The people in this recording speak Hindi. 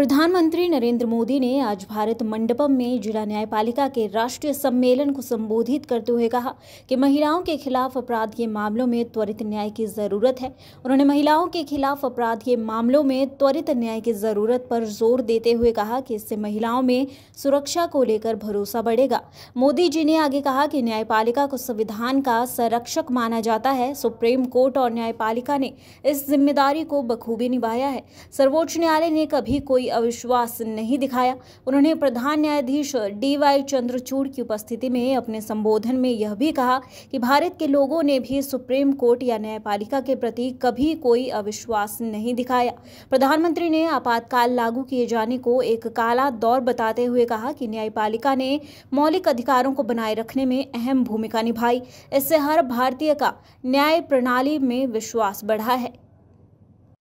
प्रधानमंत्री नरेंद्र मोदी ने आज भारत मंडपम में जिला न्यायपालिका के राष्ट्रीय सम्मेलन को संबोधित करते हुए कहा कि महिलाओं के खिलाफ अपराध के मामलों में त्वरित न्याय की ज़रूरत है उन्होंने महिलाओं के खिलाफ अपराध के मामलों में त्वरित न्याय की ज़रूरत पर जोर देते हुए कहा कि इससे महिलाओं में सुरक्षा को लेकर भरोसा बढ़ेगा मोदी जी ने आगे कहा कि न्यायपालिका को संविधान का संरक्षक माना जाता है सुप्रीम कोर्ट और न्यायपालिका ने इस जिम्मेदारी को बखूबी निभाया है सर्वोच्च न्यायालय ने कभी कोई अविश्वास नहीं दिखाया उन्होंने प्रधान न्यायाधीश डी वाई चंद्रचूड़ की उपस्थिति में अपने संबोधन में यह भी कहा कि भारत के लोगों ने भी सुप्रीम कोर्ट या न्यायपालिका के प्रति कभी कोई अविश्वास नहीं दिखाया प्रधानमंत्री ने आपातकाल लागू किए जाने को एक काला दौर बताते हुए कहा कि न्यायपालिका ने मौलिक अधिकारों को बनाए रखने में अहम भूमिका निभाई इससे हर भारतीय का न्याय प्रणाली में विश्वास बढ़ा है